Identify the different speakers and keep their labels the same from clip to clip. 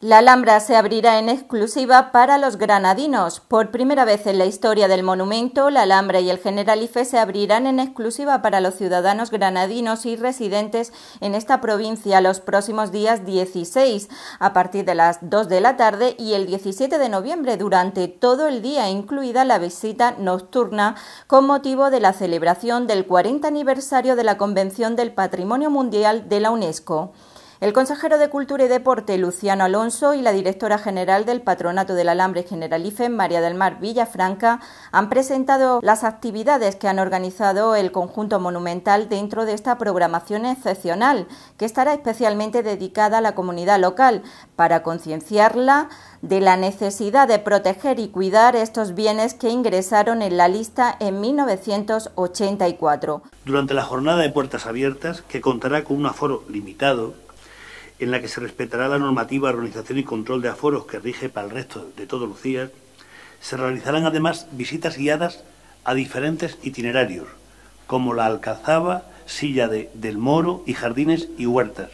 Speaker 1: La Alhambra se abrirá en exclusiva para los granadinos. Por primera vez en la historia del monumento, la Alhambra y el Generalife se abrirán en exclusiva para los ciudadanos granadinos y residentes en esta provincia los próximos días 16, a partir de las 2 de la tarde y el 17 de noviembre durante todo el día, incluida la visita nocturna con motivo de la celebración del 40 aniversario de la Convención del Patrimonio Mundial de la UNESCO. El consejero de Cultura y Deporte, Luciano Alonso, y la directora general del Patronato del Alambre Generalife, María del Mar Villafranca, han presentado las actividades que han organizado el conjunto monumental dentro de esta programación excepcional, que estará especialmente dedicada a la comunidad local, para concienciarla de la necesidad de proteger y cuidar estos bienes que ingresaron en la lista en 1984.
Speaker 2: Durante la jornada de puertas abiertas, que contará con un aforo limitado, en la que se respetará la normativa, de organización y control de aforos que rige para el resto de todo Lucía, se realizarán además visitas guiadas a diferentes itinerarios, como la Alcazaba, Silla del Moro y Jardines y Huertas,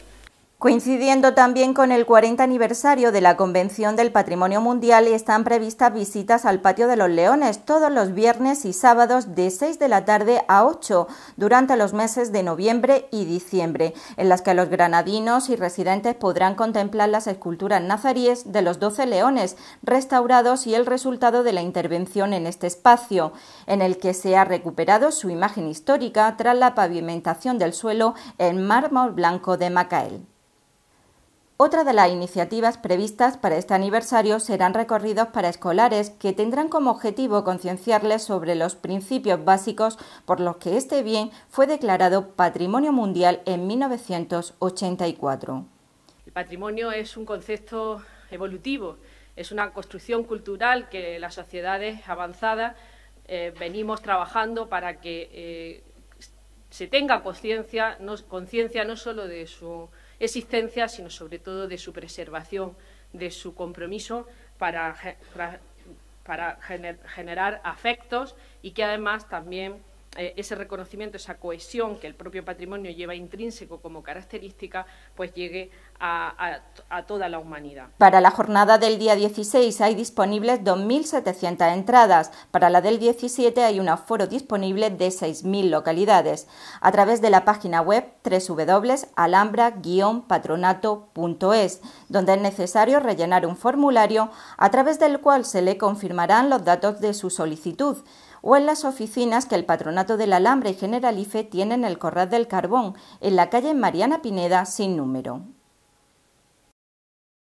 Speaker 1: Coincidiendo también con el 40 aniversario de la Convención del Patrimonio Mundial, están previstas visitas al Patio de los Leones todos los viernes y sábados de 6 de la tarde a 8 durante los meses de noviembre y diciembre, en las que los granadinos y residentes podrán contemplar las esculturas nazaríes de los 12 leones restaurados y el resultado de la intervención en este espacio, en el que se ha recuperado su imagen histórica tras la pavimentación del suelo en mármol blanco de Macael. Otra de las iniciativas previstas para este aniversario serán recorridos para escolares que tendrán como objetivo concienciarles sobre los principios básicos por los que este bien fue declarado Patrimonio Mundial en 1984.
Speaker 3: El patrimonio es un concepto evolutivo, es una construcción cultural que las sociedades avanzadas eh, venimos trabajando para que eh, se tenga conciencia no, no solo de su existencia, sino sobre todo de su preservación, de su compromiso para, para generar afectos y que además también eh, ese reconocimiento, esa cohesión que el propio patrimonio lleva intrínseco como característica, pues llegue a, toda la humanidad.
Speaker 1: Para la jornada del día 16 hay disponibles 2.700 entradas, para la del 17 hay un aforo disponible de 6.000 localidades, a través de la página web www.alhambra-patronato.es, donde es necesario rellenar un formulario a través del cual se le confirmarán los datos de su solicitud o en las oficinas que el Patronato del Alambre y Generalife tienen en el Corral del Carbón, en la calle Mariana Pineda, sin número.